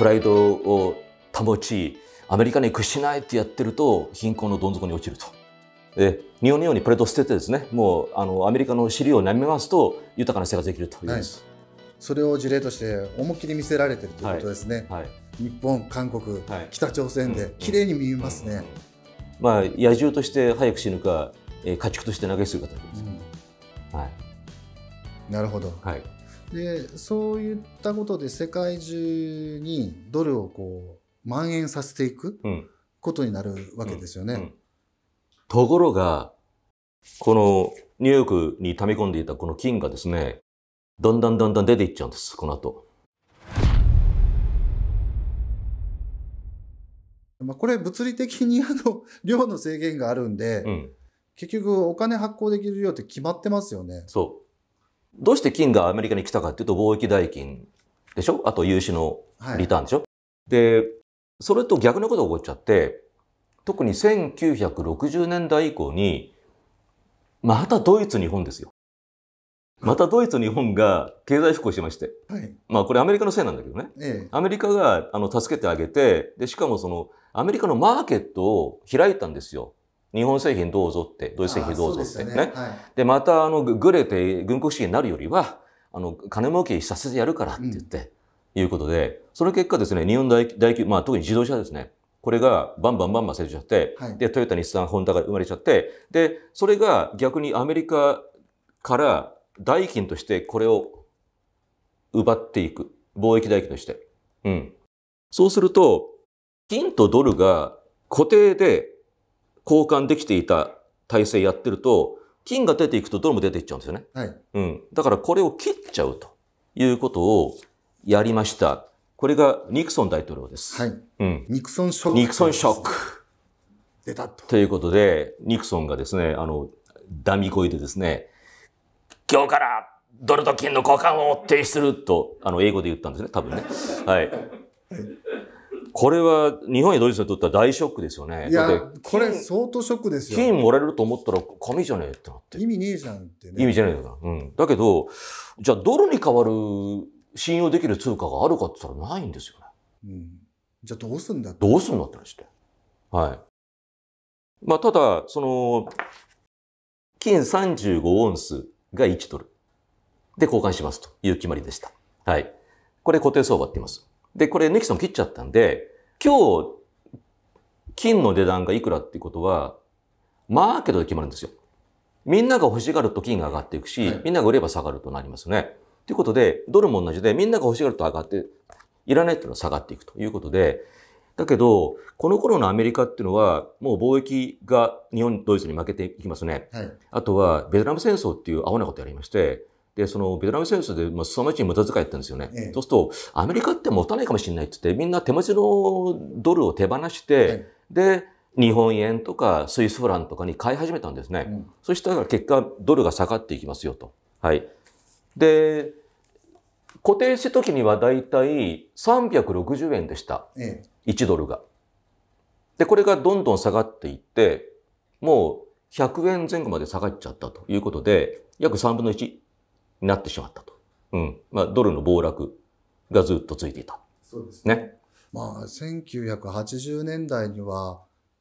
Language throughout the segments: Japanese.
プライドを保ち、アメリカに屈しないってやってると、貧困のどん底に落ちると。え日本のようにプレートを捨ててですね、もうあのアメリカの尻を舐めますと、豊かな生活できるという、はい、それを事例として思いっきり見せられてるということですね。はいはい、日本、韓国、北朝鮮で綺麗に見えますね。まあ野獣として早く死ぬか、えー、家畜として投げ捨てるかということです、うん、はい。なるほど。はい。でそういったことで世界中にドルをこう蔓延させていくことになるわけですよね。うんうん、ところがこのニューヨークに溜め込んでいたこの金がですねだんだんだんだん出ていっちゃうんですこの後まあこれ物理的にあの 量の制限があるんで、うん、結局お金発行できる量って決まってますよね。そうどうして金がアメリカに来たかっていうと貿易代金でしょあと融資のリターンでしょ、はい、で、それと逆のことが起こっちゃって、特に1960年代以降に、またドイツ、日本ですよ。またドイツ、日本が経済復興しまして。はい、まあこれアメリカのせいなんだけどね。ええ、アメリカがあの助けてあげて、で、しかもそのアメリカのマーケットを開いたんですよ。日本製品どうぞって、ドイツ製品どうぞってね。で、ねはい、また、あの、ぐれて軍国主義になるよりは、あの、金儲けさせてやるからって言って、うん、いうことで、その結果ですね、日本大大企まあ特に自動車ですね。これがバンバンバンバン成長しちゃって、はい、で、トヨタ、日産、ホンダが生まれちゃって、で、それが逆にアメリカから代金としてこれを奪っていく。貿易代金として。うん。そうすると、金とドルが固定で交換できていた体制やってると、金が出ていくとどルも出ていっちゃうんですよね。はい。うん。だからこれを切っちゃうということをやりました。これがニクソン大統領です。はい。うん。ニクソンショック。ニクソンショック。出たと。ということで、ニクソンがですね、あの、ダミ声でですね、今日からドルと金の交換を停止すると、あの、英語で言ったんですね、多分ね。はいこれは日本やドイツにとっては大ショックですよね。いや、これ相当ショックですよ。金もらえると思ったら紙じゃねえってなって。意味ねえじゃんってね。意味じゃねえよな。うん。だけど、じゃあドルに代わる信用できる通貨があるかって言ったらないんですよね。うん。じゃあどうすんだどうすんだって話して。はい。まあ、ただ、その、金35オンスが1ドルで交換しますという決まりでした。はい。これ固定相場って言います。で、これニクソン切っちゃったんで、今日、金の値段がいくらっていうことは、マーケットで決まるんですよ。みんなが欲しがると金が上がっていくし、みんなが売れば下がるとなりますね。ということで、ドルも同じで、みんなが欲しがると上がって、いらないっていうのは下がっていくということで、だけど、この頃のアメリカっていうのは、もう貿易が日本、ドイツに負けていきますね。はい、あとは、ベトナム戦争っていうアホなことやりまして、で、そのベトナム戦争で、まあ、凄まじ無駄遣いやったんですよね。ええ、そうすると、アメリカって持たないかもしれないって言って、みんな手持ちのドルを手放して、はい、で、日本円とかスイスフランとかに買い始めたんですね。うん、そしたら結果、ドルが下がっていきますよと。はい。で、固定した時にはだいたい360円でした。ええ、1ドルが。で、これがどんどん下がっていって、もう100円前後まで下がっちゃったということで、約3分の1。になってしまったと。うん。まあ、ドルの暴落がずっとついていた。そうですね。ねまあ、1980年代には、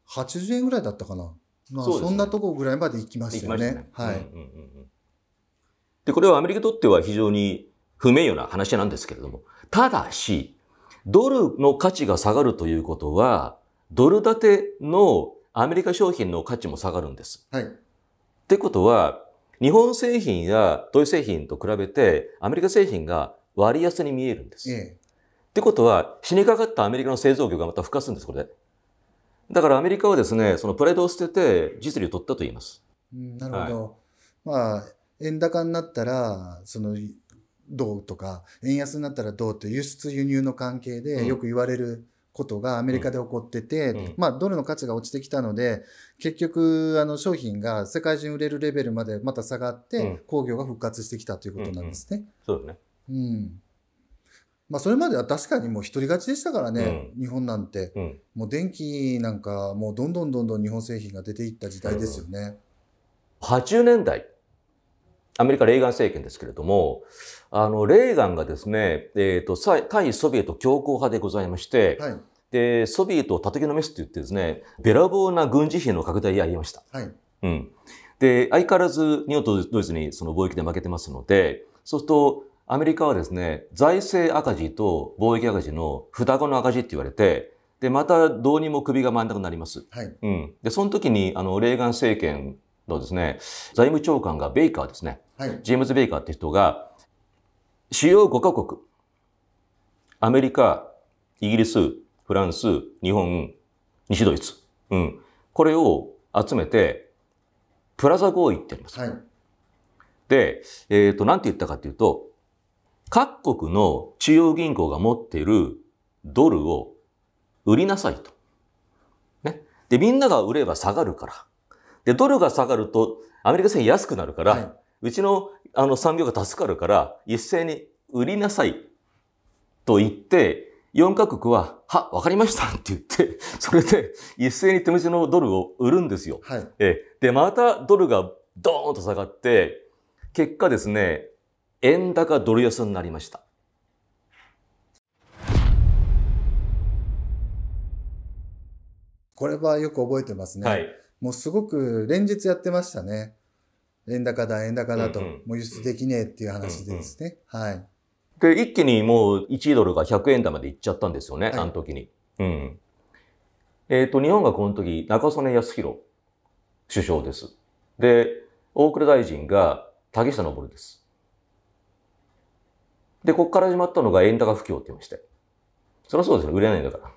80円ぐらいだったかな。まあ、そ、ね,、んなとこぐらいまで行きましたよね。ねはい、うんうんうん。で、これはアメリカにとっては非常に不名誉な話なんですけれども、ただし、ドルの価値が下がるということは、ドル建てのアメリカ商品の価値も下がるんです。はい。ってことは、日本製品やドイツ製品と比べて、アメリカ製品が割安に見えるんです。ってことは、死にかかったアメリカの製造業がまた復活するんです、これで。だからアメリカはですね、そのプライドを捨てて、実利を取ったと言います。なるほど。まあ、円高になったら、その、銅とか、円安になったら銅って輸出輸入の関係でよく言われる、ことがアメリカで起こってて、うんうん、まあ、ドルの価値が落ちてきたので、結局、あの、商品が世界中売れるレベルまでまた下がって、工業が復活してきたということなんですね。うんうん、そうね。うん。まあ、それまでは確かにもう独り勝ちでしたからね、日本なんて、もう電気なんか、もうどんどんどんどん日本製品が出ていった時代ですよね。80年代アメリカレーガン政権ですけれども、あの、レーガンがですね、えっ、ー、と、対ソビエト強硬派でございまして、はい、で、ソビエトを叩きのめすって言ってですね、べらぼうな軍事費の拡大やりました。はい、うん。で、相変わらず日本とドイツにその貿易で負けてますので、そうすると、アメリカはですね、財政赤字と貿易赤字の双子の赤字って言われて、で、またどうにも首が回らなくなります。はい、うん。で、その時に、あの、レーガン政権のですね、財務長官がベイカーですね。はい、ジェームズ・ベイカーって人が、主要5カ国、アメリカ、イギリス、フランス、日本、西ドイツ。うん。これを集めて、プラザ合意ってあります。はい、で、えっ、ー、と、なんて言ったかというと、各国の中央銀行が持っているドルを売りなさいと。ね。で、みんなが売れば下がるから。で、ドルが下がると、アメリカ製品安くなるから、はい、うちのあの産業が助かるから、一斉に売りなさいと言って、4カ国は、は、わかりましたって言って、それで一斉に手持ちのドルを売るんですよ。はい、えで、またドルがドーンと下がって、結果ですね、円高ドル安になりました。これはよく覚えてますね。はい、もうすごく連日やってましたね。円高だ、円高だと、もう輸出できねえっていう話でですね。はい。で、一気にもう1ドルが100円玉でいっちゃったんですよね、はい、あの時に。うん。えっ、ー、と、日本がこの時、中曽根康弘首相です。で、大倉大臣が竹下登です。で、ここから始まったのが円高不況って言いまして。そりゃそうですよ、売れないんだから。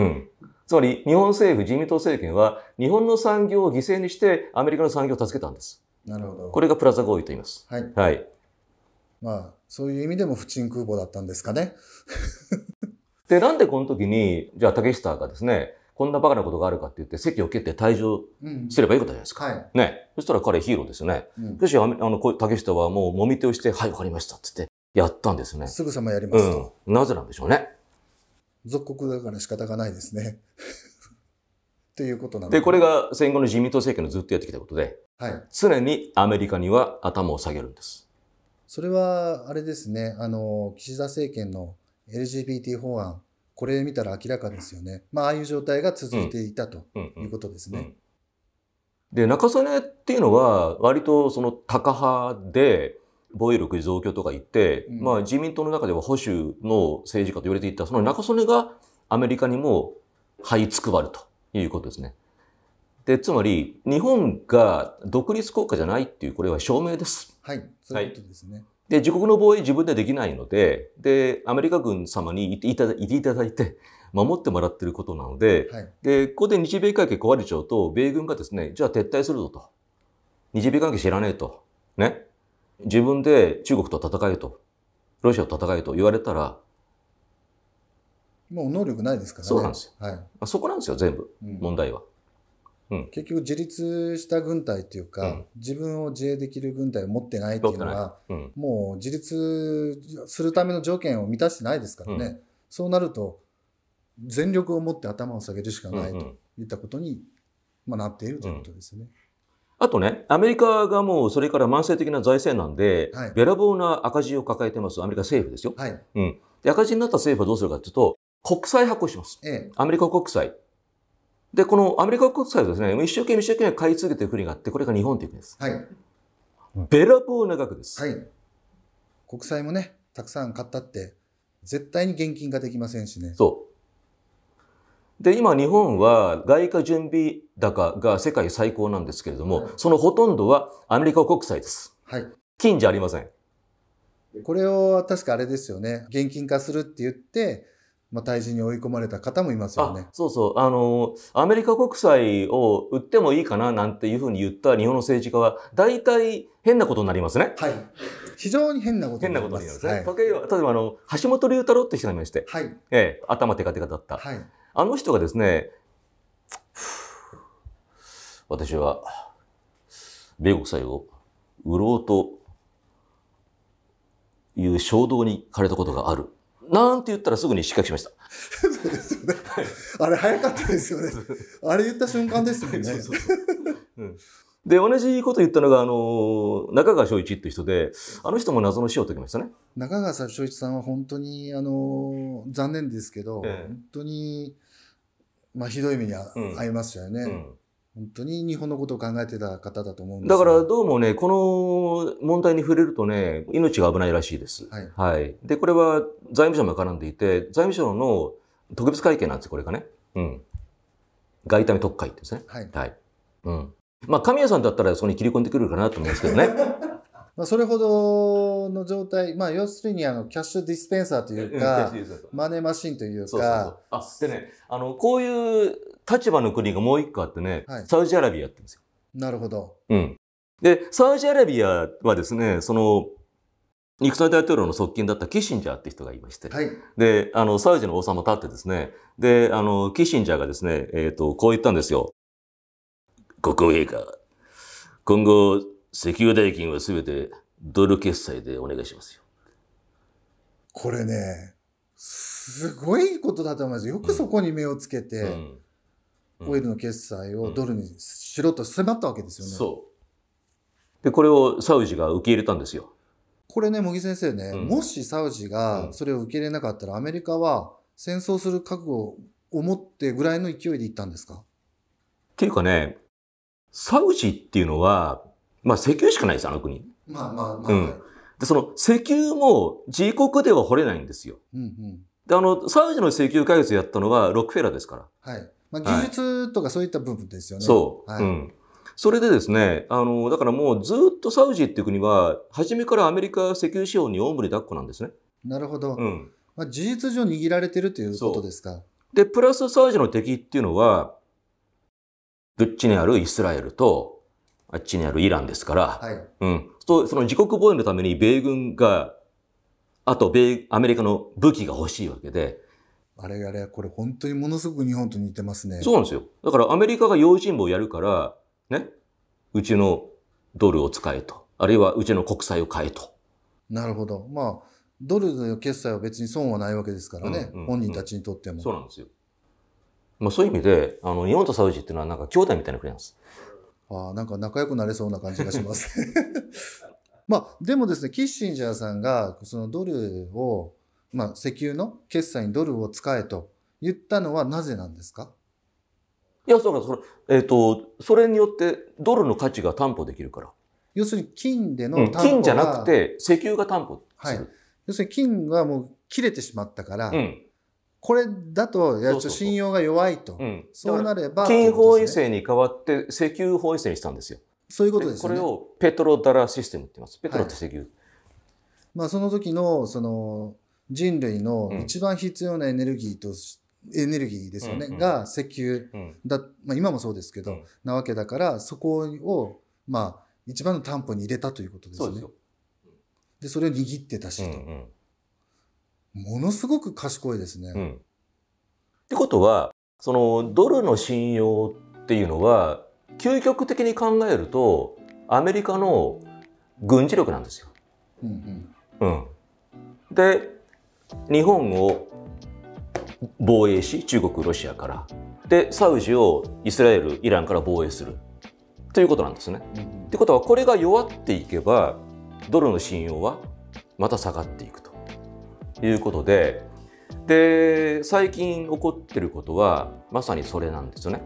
うん。つまり日本政府、自民党政権は日本の産業を犠牲にしてアメリカの産業を助けたんです。なるほど。これがプラザ合意と言います。はい。はい。まあ、そういう意味でも不沈空母だったんですかね。で、なんでこの時に、じゃあ竹下がですね、こんなバカなことがあるかって言って、席を蹴って退場すればいいことじゃないですか。うんはい、ね。そしたら彼ヒーローですよね。うん、しあの、竹下はもう揉み手をして、はい、わかりましたって言って、やったんですね。すぐさまやりますと、うん、なぜなんでしょうね。属国だから仕方がないですね。ということなので。で、これが戦後の自民党政権のずっとやってきたことで、はい、常にアメリカには頭を下げるんです。それは、あれですね、あの、岸田政権の LGBT 法案、これ見たら明らかですよね。まあ、ああいう状態が続いていたということですね。で、中曽根っていうのは、割とその、タカ派で、防衛力増強とか言って、うん、まあ自民党の中では保守の政治家と言われていた、その中曽根がアメリカにも這いつくばるということですね。で、つまり、日本が独立国家じゃないっていう、これは証明です。はい。そういうことですね。はい、で、自国の防衛自分でできないので、で、アメリカ軍様にいていただいていただいて、守ってもらってることなので、はい、で、ここで日米関係壊れちゃうと、米軍がですね、じゃあ撤退するぞと。日米関係知らねえと。ね。自分で中国と戦えと、ロシアと戦えと言われたら、もう能力ないですからね。そうなんですよ。はい、あ、そこなんですよ、全部、問題は。うん、結局自立した軍隊というか、うん、自分を自衛できる軍隊を持ってないっていうのは、うん、もう自立するための条件を満たしてないですからね、そうなると全力を持って頭を下げるしかないといったことに、まあ、なっているということですよね。あとね、アメリカがもうそれから慢性的な財政なんで、べらぼうな赤字を抱えてます、アメリカ政府ですよ。はい、うん。で、赤字になった政府はどうするかっていうと、国債発行します。ええ、アメリカ国債。で、このアメリカ国債をですね、一生懸命一生懸命買い続けてる国があって、これが日本という国です。はい。べらぼうな額です。はい。国債もね、たくさん買ったって、絶対に現金ができませんしね。そう。で、今日本は外貨準備高が世界最高なんですけれども、はい、そのほとんどはアメリカ国債です。はい。金じゃありません。これを確かあれですよね。現金化するって言って、まあ、退陣に追い込まれた方もいますよね。そうそう。あの、アメリカ国債を売ってもいいかななんていうふうに言った日本の政治家は、大体変なことになりますね。はい。非常に変なことになります。変なことになりますね。はい、例えば、あの、橋本龍太郎って人がいまして、はい。ええ、頭テカテカだった。はい。あの人がですね、私は、米国債を売ろうという衝動に枯れたことがある。なんて言ったらすぐに失格しました。あれ早かったですよね。あれ言った瞬間ですもんね。で、同じこと言ったのが、あの、中川昭一っていう人で、あの人も謎の死を解きましたね。中川昭一さんは本当に、あの、残念ですけど、ええ、本当に、まあ、ひどい目にあ、いますよね、うん。本当に日本のことを考えてた方だと思うんです、だからどうもね、この問題に触れるとね、命が危ないらしいです。はい。はい、で、これは財務省も絡んでいて、財務省の特別会計なんですこれがね。うん。外為特会ですね。はい。はい。うん。まあ、神谷さんだったらそこに切り込んでくるかなと思うんですけどね。まあ、それほどの状態、まあ、要するにあのキャッシュディスペンサーというか、マネーマシンというか。あでねあの、こういう立場の国がもう一個あってね、はい、サウジアラビアってんですよ。なるほど。うん。で、サウジアラビアはですね、その、ニクソン大統領の側近だったキッシンジャーって人がいまして、はい、で、あの、サウジの王様立ってですね、で、あの、キッシンジャーがですね、えっ、ー、と、こう言ったんですよ。国王陛下、今後、石油代金はすべてドル決済でお願いしますよ。これね、すごいことだと思います。よくそこに目をつけて、うんうん、オイルの決済をドルにしろと迫ったわけですよね。そう。で、これをサウジが受け入れたんですよ。これね、茂木先生ね、うん、もしサウジがそれを受け入れなかったら、アメリカは戦争する覚悟を持ってぐらいの勢いで行ったんですかっていうかね、サウジっていうのは、まあ石油しかないです、あの国。まあまあまあ。うん。で、その石油も自国では掘れないんですよ。うんうん。で、あの、サウジの石油開発やったのはロックフェラーですから。はい。まあ技術とかそういった部分ですよね。はい、そう。はい、うん。それでですね、あの、だからもうずっとサウジっていう国は、初めからアメリカ石油資本に大盛り抱っこなんですね。なるほど。うん。まあ、事実上握られてるということですか。で、プラスサウジの敵っていうのは、ぶっちにあるイスラエルと、あっちにあるイランですから、はい、うん。その自国防衛のために米軍が、あと米、アメリカの武器が欲しいわけで。あれあれ、これ本当にものすごく日本と似てますね。そうなんですよ。だからアメリカが用心棒をやるから、ね、うちのドルを使えと。あるいはうちの国債を買えと。なるほど。まあ、ドルの決済は別に損はないわけですからね。うん、本人たちにとっても。そうなんですよ。まあそういう意味で、あの、日本とサウジっていうのはなんか兄弟みたいな国なんです。あなんか仲良くなれそうな感じがします まあ、でもですね、キッシンジャーさんが、そのドルを、まあ、石油の決済にドルを使えと言ったのはなぜなんですかいや、そうなんです。えっ、ー、と、それによってドルの価値が担保できるから。要するに金での担保、うん、金じゃなくて石油が担保する。はい。要するに金はもう切れてしまったから、うん、これだと、やと信用が弱いと。そうなれば。金包衛星に代わって石油包衛星にしたんですよ。そういうことですね。これをペトロダラシステムって言います。ペトロって石油。はい、まあその時の、その人類の一番必要なエネルギーとして、エネルギーですよね、うんうん、が石油だ、まあ、今もそうですけど、うん、なわけだからそこを、まあ、一番の担保に入れたということですね。そでそれを握ってたしと、うんうん、ものすごく賢いですね。うん、ってことはそのドルの信用っていうのは究極的に考えるとアメリカの軍事力なんですよ。うんうんうん、で日本を防衛し中国ロシアからでサウジをイスラエルイランから防衛するということなんですね。うん、ってことはこれが弱っていけばドルの信用はまた下がっていくと。いうことで、で、最近起こってることは、まさにそれなんですよね。